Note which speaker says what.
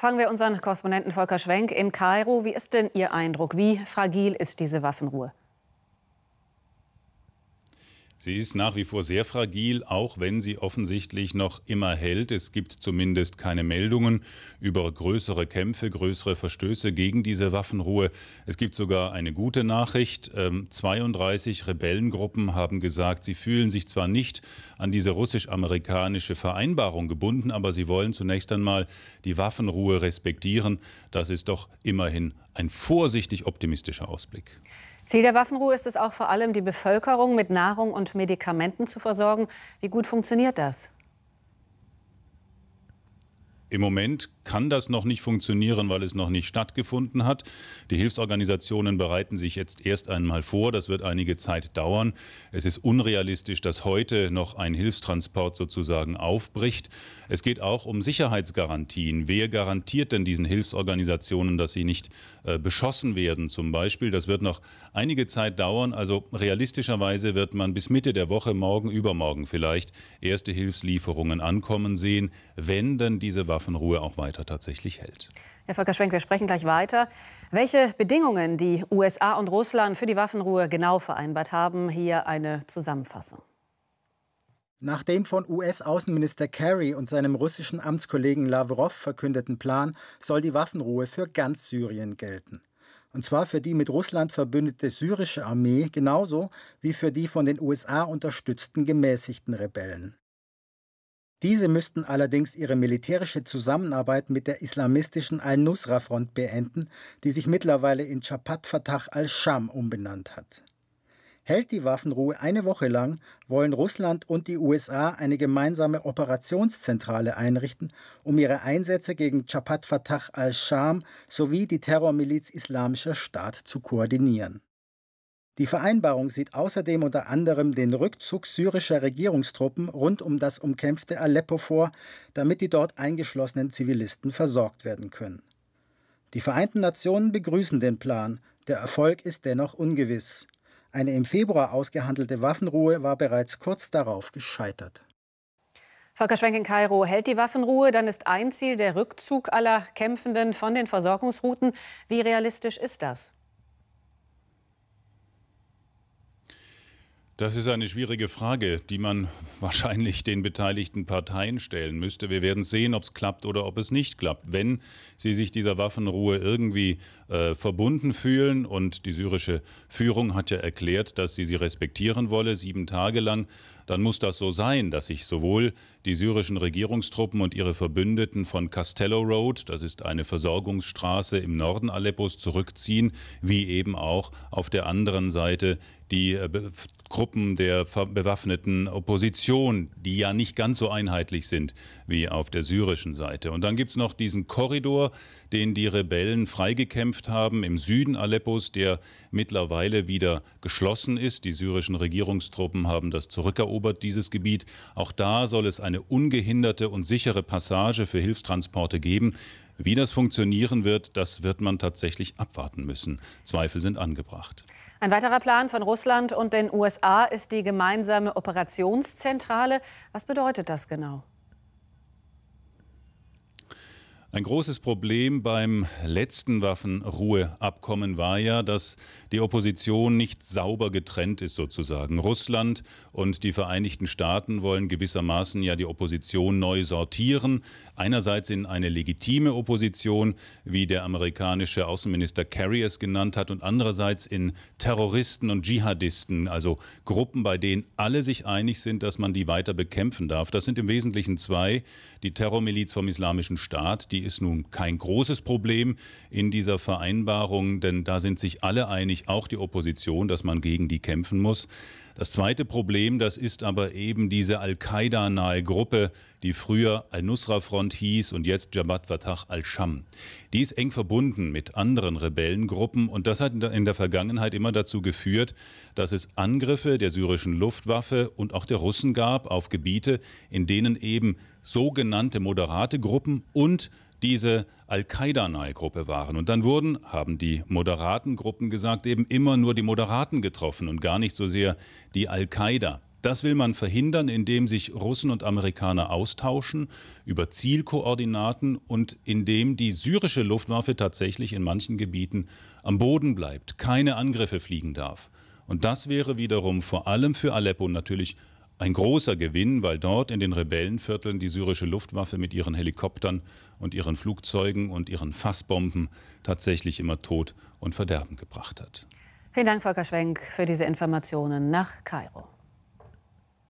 Speaker 1: Fangen wir unseren Korrespondenten Volker Schwenk in Kairo. Wie ist denn Ihr Eindruck? Wie fragil ist diese Waffenruhe?
Speaker 2: Sie ist nach wie vor sehr fragil, auch wenn sie offensichtlich noch immer hält. Es gibt zumindest keine Meldungen über größere Kämpfe, größere Verstöße gegen diese Waffenruhe. Es gibt sogar eine gute Nachricht. 32 ähm, Rebellengruppen haben gesagt, sie fühlen sich zwar nicht an diese russisch-amerikanische Vereinbarung gebunden, aber sie wollen zunächst einmal die Waffenruhe respektieren. Das ist doch immerhin ein vorsichtig optimistischer
Speaker 1: Ausblick. Ziel der Waffenruhe ist es auch vor allem, die Bevölkerung mit Nahrung und Medikamenten zu versorgen. Wie gut funktioniert das?
Speaker 2: Im Moment kann das noch nicht funktionieren, weil es noch nicht stattgefunden hat. Die Hilfsorganisationen bereiten sich jetzt erst einmal vor. Das wird einige Zeit dauern. Es ist unrealistisch, dass heute noch ein Hilfstransport sozusagen aufbricht. Es geht auch um Sicherheitsgarantien. Wer garantiert denn diesen Hilfsorganisationen, dass sie nicht äh, beschossen werden zum Beispiel? Das wird noch einige Zeit dauern. Also realistischerweise wird man bis Mitte der Woche, morgen, übermorgen vielleicht, erste Hilfslieferungen ankommen sehen, wenn denn diese Waffenruhe auch weiter weiter tatsächlich hält.
Speaker 1: Herr Volker Schwenk, wir sprechen gleich weiter. Welche Bedingungen die USA und Russland für die Waffenruhe genau vereinbart haben, hier eine Zusammenfassung.
Speaker 3: Nach dem von US-Außenminister Kerry und seinem russischen Amtskollegen Lavrov verkündeten Plan soll die Waffenruhe für ganz Syrien gelten. Und zwar für die mit Russland verbündete syrische Armee genauso wie für die von den USA unterstützten gemäßigten Rebellen. Diese müssten allerdings ihre militärische Zusammenarbeit mit der islamistischen Al-Nusra-Front beenden, die sich mittlerweile in Chapat Fatah al-Sham umbenannt hat. Hält die Waffenruhe eine Woche lang, wollen Russland und die USA eine gemeinsame Operationszentrale einrichten, um ihre Einsätze gegen Chapat Fatah al-Sham sowie die Terrormiliz Islamischer Staat zu koordinieren. Die Vereinbarung sieht außerdem unter anderem den Rückzug syrischer Regierungstruppen rund um das umkämpfte Aleppo vor, damit die dort eingeschlossenen Zivilisten versorgt werden können. Die Vereinten Nationen begrüßen den Plan, der Erfolg ist dennoch ungewiss. Eine im Februar ausgehandelte Waffenruhe war bereits kurz darauf gescheitert.
Speaker 1: Volker Schwenk in Kairo hält die Waffenruhe, dann ist ein Ziel der Rückzug aller Kämpfenden von den Versorgungsrouten. Wie realistisch ist das?
Speaker 2: Das ist eine schwierige Frage, die man wahrscheinlich den beteiligten Parteien stellen müsste. Wir werden sehen, ob es klappt oder ob es nicht klappt. Wenn sie sich dieser Waffenruhe irgendwie äh, verbunden fühlen und die syrische Führung hat ja erklärt, dass sie sie respektieren wolle, sieben Tage lang, dann muss das so sein, dass sich sowohl die syrischen Regierungstruppen und ihre Verbündeten von Castello Road, das ist eine Versorgungsstraße im Norden Aleppos, zurückziehen, wie eben auch auf der anderen Seite die äh, Gruppen der bewaffneten Opposition, die ja nicht ganz so einheitlich sind wie auf der syrischen Seite. Und dann gibt es noch diesen Korridor, den die Rebellen freigekämpft haben im Süden Aleppos, der mittlerweile wieder geschlossen ist. Die syrischen Regierungstruppen haben das zurückerobert, dieses Gebiet. Auch da soll es eine ungehinderte und sichere Passage für Hilfstransporte geben. Wie das funktionieren wird, das wird man tatsächlich abwarten müssen. Zweifel sind angebracht.
Speaker 1: Ein weiterer Plan von Russland und den USA ist die gemeinsame Operationszentrale. Was bedeutet das genau?
Speaker 2: Ein großes Problem beim letzten Waffenruheabkommen war ja, dass die Opposition nicht sauber getrennt ist sozusagen. Russland und die Vereinigten Staaten wollen gewissermaßen ja die Opposition neu sortieren. Einerseits in eine legitime Opposition, wie der amerikanische Außenminister Kerry es genannt hat, und andererseits in Terroristen und Dschihadisten, also Gruppen, bei denen alle sich einig sind, dass man die weiter bekämpfen darf. Das sind im Wesentlichen zwei, die Terrormiliz vom Islamischen Staat, die die ist nun kein großes Problem in dieser Vereinbarung, denn da sind sich alle einig, auch die Opposition, dass man gegen die kämpfen muss. Das zweite Problem, das ist aber eben diese Al-Qaida-nahe Gruppe, die früher Al-Nusra-Front hieß und jetzt Jabhat Fatah al-Sham. Die ist eng verbunden mit anderen Rebellengruppen und das hat in der Vergangenheit immer dazu geführt, dass es Angriffe der syrischen Luftwaffe und auch der Russen gab auf Gebiete, in denen eben sogenannte moderate Gruppen und diese Al-Qaida-nahe Gruppe waren. Und dann wurden, haben die moderaten Gruppen gesagt, eben immer nur die Moderaten getroffen und gar nicht so sehr die Al-Qaida. Das will man verhindern, indem sich Russen und Amerikaner austauschen über Zielkoordinaten und indem die syrische Luftwaffe tatsächlich in manchen Gebieten am Boden bleibt, keine Angriffe fliegen darf. Und das wäre wiederum vor allem für Aleppo natürlich ein großer Gewinn, weil dort in den Rebellenvierteln die syrische Luftwaffe mit ihren Helikoptern und ihren Flugzeugen und ihren Fassbomben tatsächlich immer Tod und Verderben gebracht hat.
Speaker 1: Vielen Dank, Volker Schwenk, für diese Informationen nach Kairo.